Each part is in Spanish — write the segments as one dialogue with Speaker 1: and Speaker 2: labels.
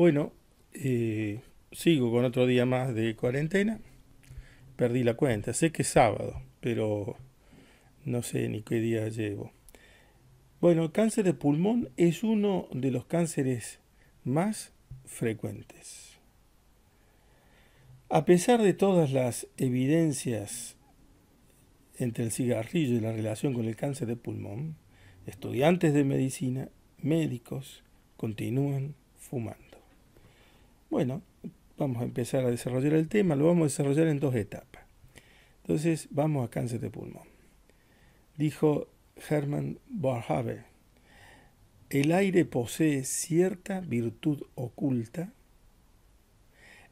Speaker 1: Bueno, eh, sigo con otro día más de cuarentena. Perdí la cuenta. Sé que es sábado, pero no sé ni qué día llevo. Bueno, el cáncer de pulmón es uno de los cánceres más frecuentes. A pesar de todas las evidencias entre el cigarrillo y la relación con el cáncer de pulmón, estudiantes de medicina, médicos, continúan fumando. Bueno, vamos a empezar a desarrollar el tema, lo vamos a desarrollar en dos etapas. Entonces, vamos a cáncer de pulmón. Dijo Hermann Barhaber, el aire posee cierta virtud oculta,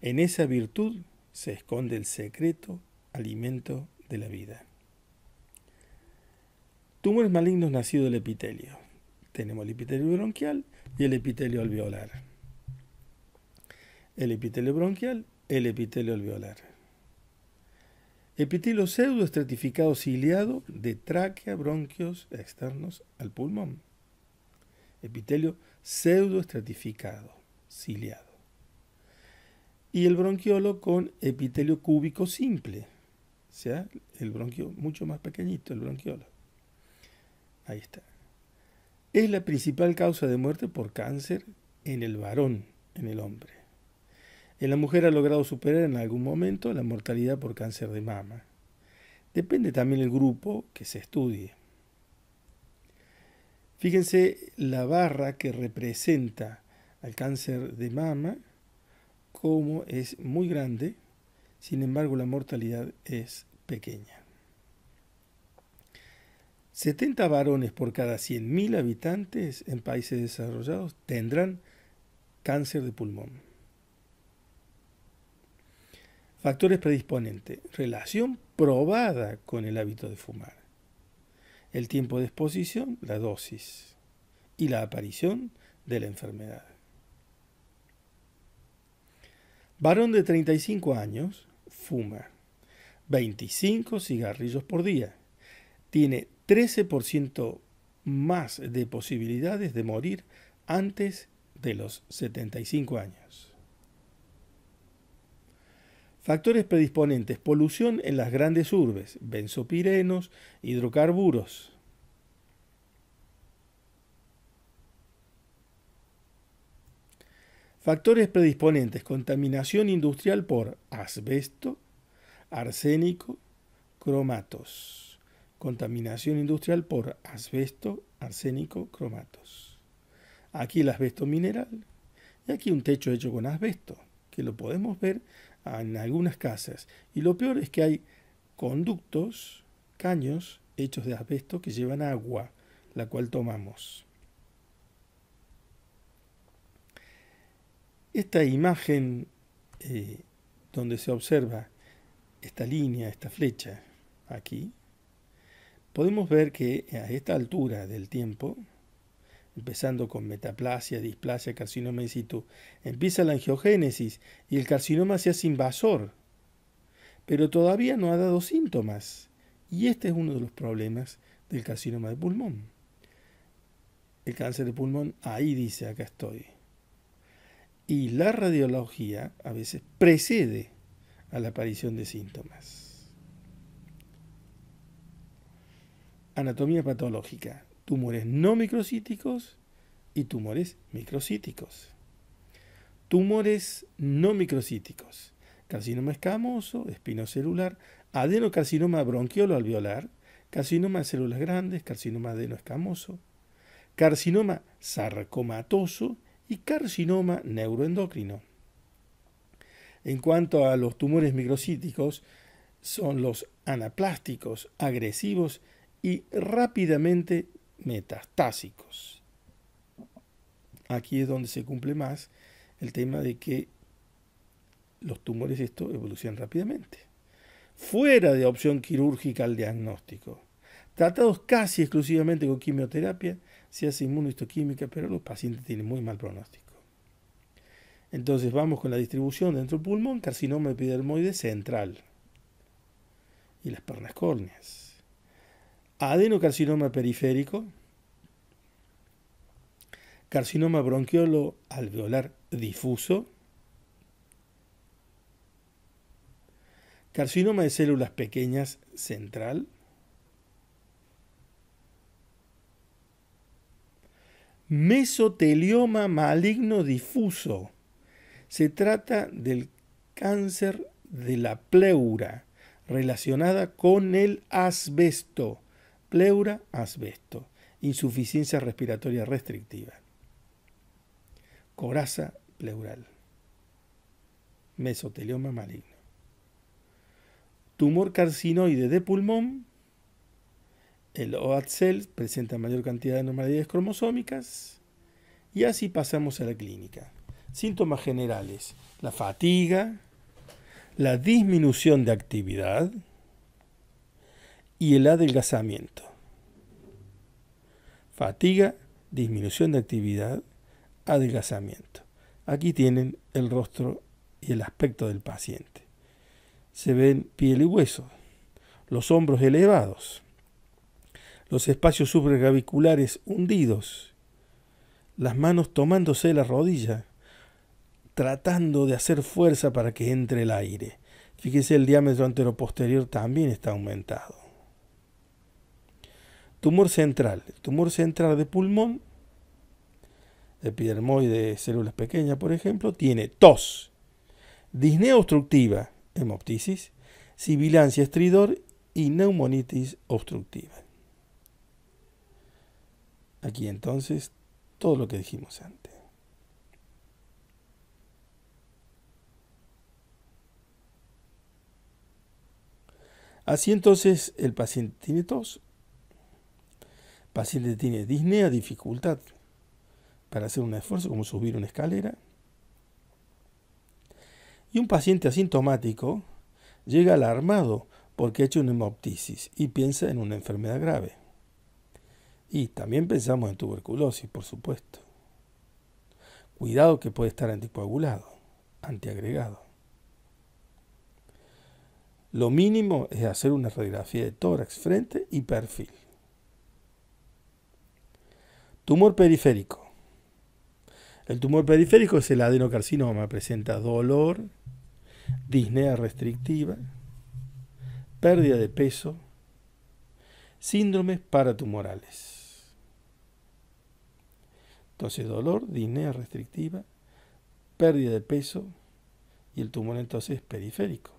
Speaker 1: en esa virtud se esconde el secreto alimento de la vida. Tumores malignos nacidos del epitelio. Tenemos el epitelio bronquial y el epitelio alveolar el epitelio bronquial, el epitelio alveolar. Epitelio pseudoestratificado ciliado de tráquea, bronquios externos al pulmón. Epitelio pseudoestratificado ciliado. Y el bronquiolo con epitelio cúbico simple. O sea, el bronquio mucho más pequeñito, el bronquiolo. Ahí está. Es la principal causa de muerte por cáncer en el varón, en el hombre. En la mujer ha logrado superar en algún momento la mortalidad por cáncer de mama. Depende también el grupo que se estudie. Fíjense la barra que representa al cáncer de mama, como es muy grande, sin embargo la mortalidad es pequeña. 70 varones por cada 100.000 habitantes en países desarrollados tendrán cáncer de pulmón. Factores predisponentes. Relación probada con el hábito de fumar. El tiempo de exposición, la dosis y la aparición de la enfermedad. Varón de 35 años fuma 25 cigarrillos por día. Tiene 13% más de posibilidades de morir antes de los 75 años. Factores predisponentes, polución en las grandes urbes, benzopirenos, hidrocarburos. Factores predisponentes, contaminación industrial por asbesto, arsénico, cromatos. Contaminación industrial por asbesto, arsénico, cromatos. Aquí el asbesto mineral y aquí un techo hecho con asbesto, que lo podemos ver en algunas casas. Y lo peor es que hay conductos, caños hechos de asbesto que llevan agua, la cual tomamos. Esta imagen eh, donde se observa esta línea, esta flecha aquí, podemos ver que a esta altura del tiempo, empezando con metaplasia, displasia, carcinoma in situ. Empieza la angiogénesis y el carcinoma se hace invasor, pero todavía no ha dado síntomas. Y este es uno de los problemas del carcinoma de pulmón. El cáncer de pulmón, ahí dice, acá estoy. Y la radiología a veces precede a la aparición de síntomas. Anatomía patológica tumores no microcíticos y tumores microcíticos. Tumores no microcíticos, carcinoma escamoso, espinocelular, adenocarcinoma bronquiolo alveolar, carcinoma de células grandes, carcinoma escamoso, carcinoma sarcomatoso y carcinoma neuroendocrino. En cuanto a los tumores microcíticos, son los anaplásticos, agresivos y rápidamente metastásicos. Aquí es donde se cumple más el tema de que los tumores esto evolucionan rápidamente. Fuera de opción quirúrgica al diagnóstico. Tratados casi exclusivamente con quimioterapia, se hace inmunohistoquímica, pero los pacientes tienen muy mal pronóstico. Entonces vamos con la distribución dentro del pulmón, carcinoma epidermoide central y las pernas córneas. Adenocarcinoma periférico, carcinoma bronquiolo alveolar difuso, carcinoma de células pequeñas central, mesotelioma maligno difuso. Se trata del cáncer de la pleura relacionada con el asbesto. Pleura, asbesto. Insuficiencia respiratoria restrictiva coraza pleural, mesotelioma maligno, tumor carcinoide de pulmón, el OAT cell presenta mayor cantidad de anomalías cromosómicas y así pasamos a la clínica. Síntomas generales, la fatiga, la disminución de actividad y el adelgazamiento. Fatiga, disminución de actividad, adelgazamiento. Aquí tienen el rostro y el aspecto del paciente. Se ven piel y hueso, los hombros elevados, los espacios supraclaviculares hundidos, las manos tomándose la rodilla, tratando de hacer fuerza para que entre el aire. Fíjese, el diámetro anteroposterior también está aumentado. Tumor central. tumor central de pulmón epidermoide células pequeñas, por ejemplo, tiene tos, disnea obstructiva, hemoptisis, sibilancia estridor y neumonitis obstructiva. Aquí entonces todo lo que dijimos antes. Así entonces el paciente tiene tos, paciente tiene disnea, dificultad para hacer un esfuerzo como subir una escalera. Y un paciente asintomático llega alarmado porque ha hecho una hemoptisis y piensa en una enfermedad grave. Y también pensamos en tuberculosis, por supuesto. Cuidado que puede estar anticoagulado, antiagregado. Lo mínimo es hacer una radiografía de tórax, frente y perfil. Tumor periférico. El tumor periférico es el adenocarcinoma, presenta dolor, disnea restrictiva, pérdida de peso, síndromes paratumorales. Entonces dolor, disnea restrictiva, pérdida de peso y el tumor entonces es periférico.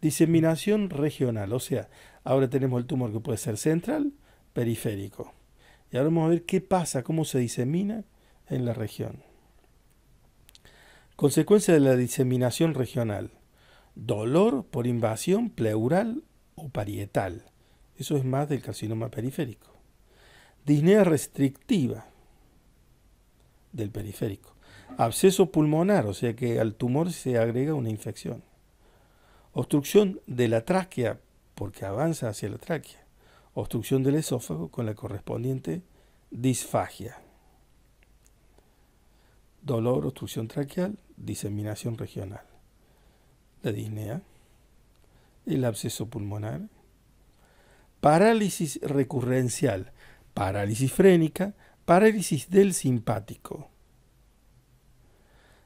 Speaker 1: Diseminación regional, o sea, ahora tenemos el tumor que puede ser central, periférico. Y ahora vamos a ver qué pasa, cómo se disemina en la región. Consecuencia de la diseminación regional. Dolor por invasión pleural o parietal. Eso es más del carcinoma periférico. Disnea restrictiva del periférico. Absceso pulmonar, o sea que al tumor se agrega una infección. Obstrucción de la tráquea, porque avanza hacia la tráquea. Obstrucción del esófago con la correspondiente disfagia dolor, obstrucción traqueal, diseminación regional, la disnea, el absceso pulmonar, parálisis recurrencial, parálisis frénica, parálisis del simpático.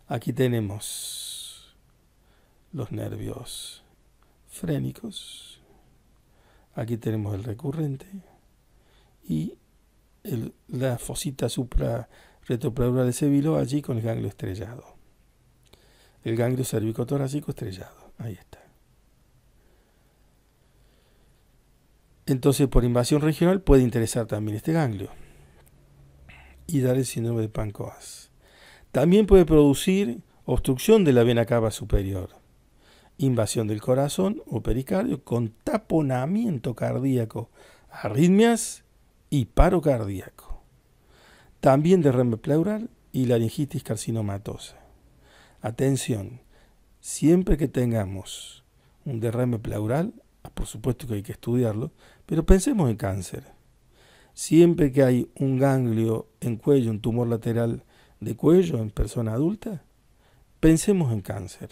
Speaker 1: Aquí tenemos los nervios frénicos, aquí tenemos el recurrente y la fosita supra retropleural de allí con el ganglio estrellado. El ganglio cervicotorácico estrellado. Ahí está. Entonces, por invasión regional puede interesar también este ganglio y dar el síndrome de Pancoas. También puede producir obstrucción de la vena cava superior, invasión del corazón o pericardio con taponamiento cardíaco, arritmias y paro cardíaco también derrame pleural y laringitis carcinomatosa. Atención, siempre que tengamos un derrame pleural, ah, por supuesto que hay que estudiarlo, pero pensemos en cáncer. Siempre que hay un ganglio en cuello, un tumor lateral de cuello en persona adulta, pensemos en cáncer.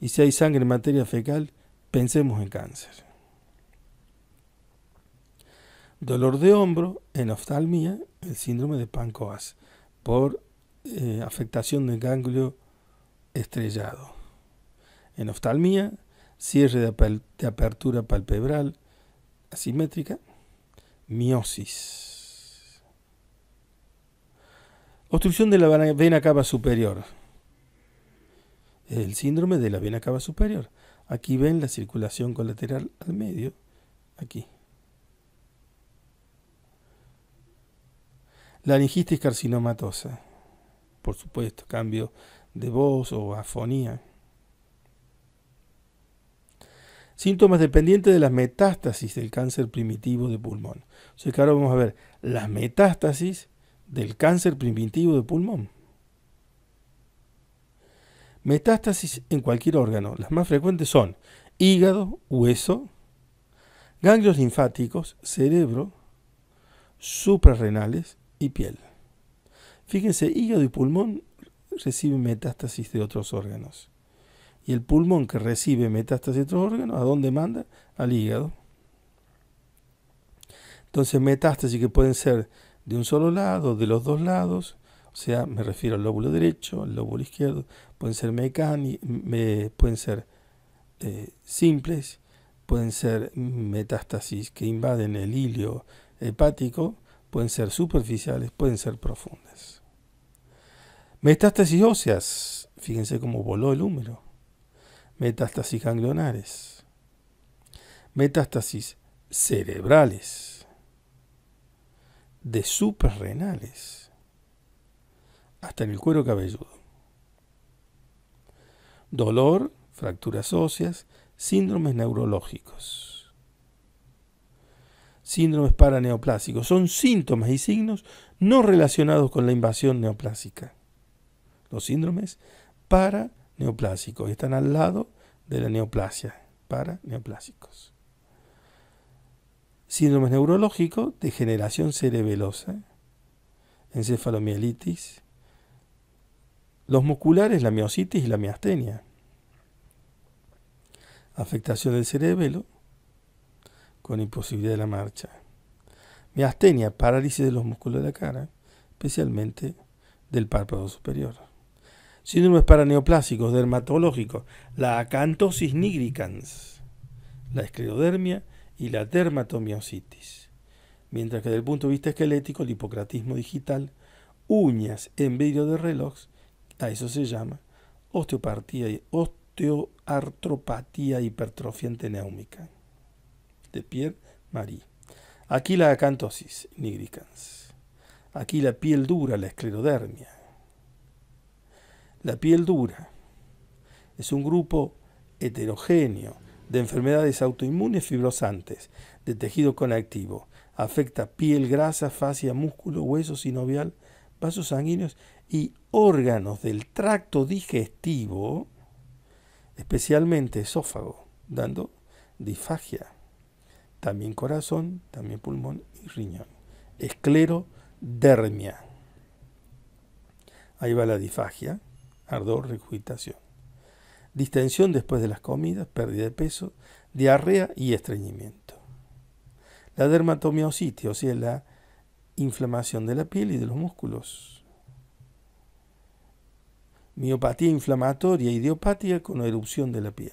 Speaker 1: Y si hay sangre en materia fecal, pensemos en cáncer dolor de hombro, en oftalmía, el síndrome de Pancoas, por eh, afectación del ganglio estrellado. En oftalmía, cierre de, de apertura palpebral asimétrica, miosis. Obstrucción de la vena cava superior. El síndrome de la vena cava superior. Aquí ven la circulación colateral al medio, aquí. Laringitis carcinomatosa. Por supuesto, cambio de voz o afonía. Síntomas dependientes de las metástasis del cáncer primitivo de pulmón. O claro ahora vamos a ver las metástasis del cáncer primitivo de pulmón. Metástasis en cualquier órgano. Las más frecuentes son hígado, hueso, ganglios linfáticos, cerebro, suprarrenales, y piel. Fíjense, hígado y pulmón reciben metástasis de otros órganos. Y el pulmón que recibe metástasis de otros órganos, ¿a dónde manda? Al hígado. Entonces, metástasis que pueden ser de un solo lado, de los dos lados, o sea, me refiero al lóbulo derecho, al lóbulo izquierdo, pueden ser pueden ser eh, simples, pueden ser metástasis que invaden el hilio hepático, pueden ser superficiales, pueden ser profundas. Metástasis óseas, fíjense cómo voló el húmero. Metástasis ganglionares. Metástasis cerebrales. De suprarrenales. Hasta en el cuero cabelludo. Dolor, fracturas óseas, síndromes neurológicos síndromes paraneoplásicos. Son síntomas y signos no relacionados con la invasión neoplásica. Los síndromes paraneoplásicos están al lado de la neoplasia, paraneoplásicos. Síndromes neurológicos, degeneración cerebelosa, encefalomielitis, los musculares, la miositis y la miastenia, afectación del cerebelo, con imposibilidad de la marcha. Miastenia, parálisis de los músculos de la cara, especialmente del párpado superior. Síndromes paraneoplásicos, dermatológicos, la acantosis nigricans, la esclerodermia y la dermatomiositis. Mientras que desde el punto de vista esquelético, el hipocratismo digital, uñas en vidrio de reloj, a eso se llama osteopatía y osteoartropatía hipertrofiante neumica de Pierre Marie. Aquí la acantosis nigricans. Aquí la piel dura, la esclerodermia. La piel dura es un grupo heterogéneo de enfermedades autoinmunes fibrosantes de tejido conectivo. Afecta piel, grasa, fascia, músculo, hueso sinovial, vasos sanguíneos y órganos del tracto digestivo, especialmente esófago, dando disfagia también corazón, también pulmón y riñón. Esclerodermia. Ahí va la disfagia, ardor, regurgitación. Distensión después de las comidas, pérdida de peso, diarrea y estreñimiento. La dermatomiositis, o sea, la inflamación de la piel y de los músculos. Miopatía inflamatoria idiopática con erupción de la piel.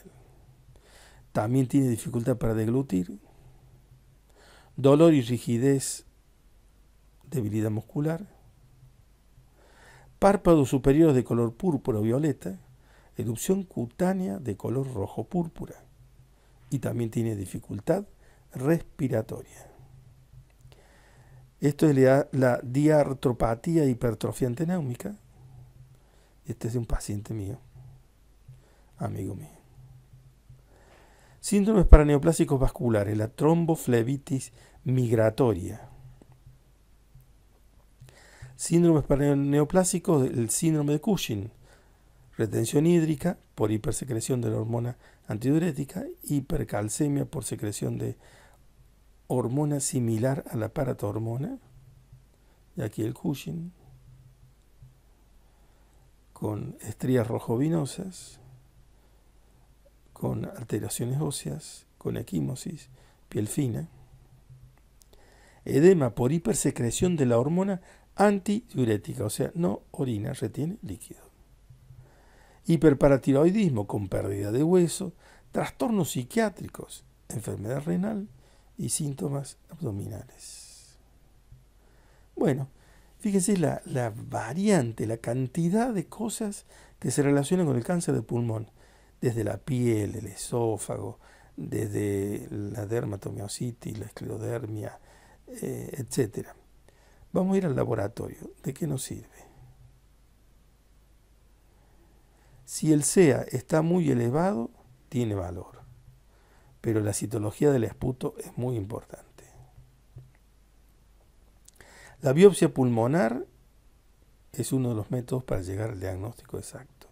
Speaker 1: También tiene dificultad para deglutir, dolor y rigidez, debilidad muscular, párpados superiores de color púrpura o violeta, erupción cutánea de color rojo púrpura y también tiene dificultad respiratoria. Esto es la, diartropatía hipertrofia antenéumica. Este es un paciente mío, amigo mío. Síndromes paraneoplásicos vasculares, la tromboflebitis migratoria. Síndrome neoplásico el síndrome de Cushing, retención hídrica por hipersecreción de la hormona antidiurética, hipercalcemia por secreción de hormona similar a la paratohormona, y aquí el Cushing, con estrías rojovinosas, con alteraciones óseas, con equimosis, piel fina edema por hipersecreción de la hormona antidiurética, o sea, no orina, retiene líquido. Hiperparatiroidismo con pérdida de hueso, trastornos psiquiátricos, enfermedad renal y síntomas abdominales. Bueno, fíjense la, variante, la cantidad de cosas que se relacionan con el cáncer de pulmón, desde la piel, el esófago, desde la dermatomiositis, la esclerodermia, eh, etcétera. Vamos a ir al laboratorio. ¿De qué nos sirve? Si el SEA está muy elevado, tiene valor. Pero la citología del esputo es muy importante. La biopsia pulmonar es uno de los métodos para llegar al diagnóstico exacto.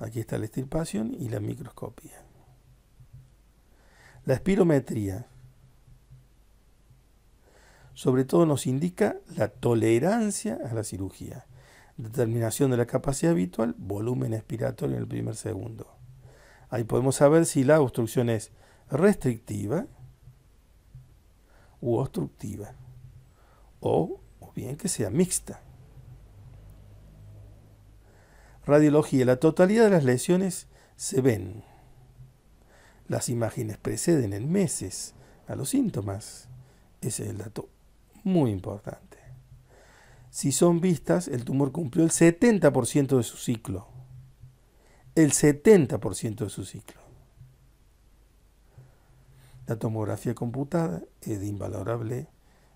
Speaker 1: Aquí está la estirpación y la microscopía. La espirometría sobre todo nos indica la tolerancia a la cirugía, determinación de la capacidad habitual, volumen expiratorio en el primer segundo. Ahí podemos saber si la obstrucción es restrictiva u obstructiva, o, bien que sea mixta. Radiología. La totalidad de las lesiones se ven. Las imágenes preceden en meses a los síntomas. Ese es el dato muy importante. Si son vistas, el tumor cumplió el 70% de su ciclo. El 70% de su ciclo. La tomografía computada es de invalorable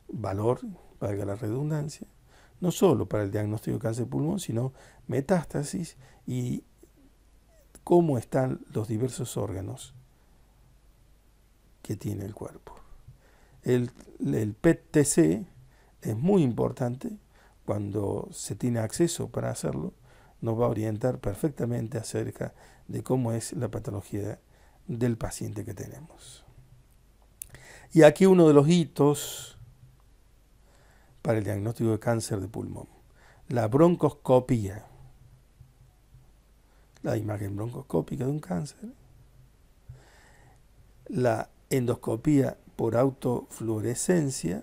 Speaker 1: valor, valga la redundancia, no solo para el diagnóstico de cáncer de pulmón, sino metástasis y cómo están los diversos órganos que tiene el cuerpo. El, el pet es muy importante cuando se tiene acceso para hacerlo, nos va a orientar perfectamente acerca de cómo es la patología del paciente que tenemos. Y aquí uno de los hitos para el diagnóstico de cáncer de pulmón, la broncoscopía, la imagen broncoscópica de un cáncer, la endoscopía por autofluorescencia,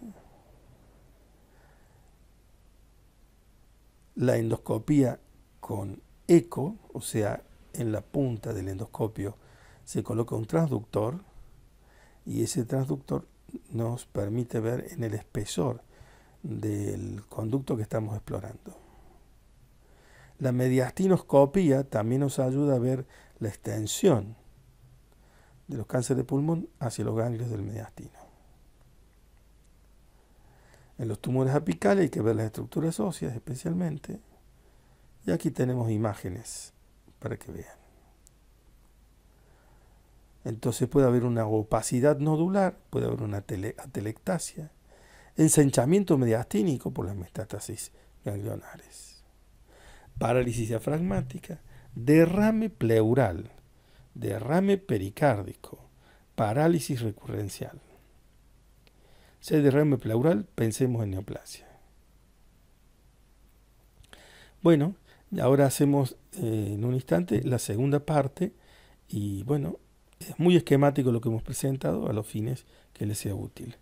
Speaker 1: la endoscopía con eco, o sea, en la punta del endoscopio se coloca un transductor y ese transductor nos permite ver en el espesor del conducto que estamos explorando. La mediastinoscopia también nos ayuda a ver la extensión de los cánceres de pulmón hacia los ganglios del mediastino. En los tumores apicales hay que ver las estructuras óseas especialmente. Y aquí tenemos imágenes para que vean. Entonces puede haber una opacidad nodular, puede haber una atelectasia, ensanchamiento mediastínico por las metástasis ganglionares, parálisis diafragmática, derrame pleural, derrame pericárdico, parálisis recurrencial. Si es derrame pleural, pensemos en neoplasia. Bueno, ahora hacemos eh, en un instante la segunda parte y bueno, es muy esquemático lo que hemos presentado a los fines que les sea útil.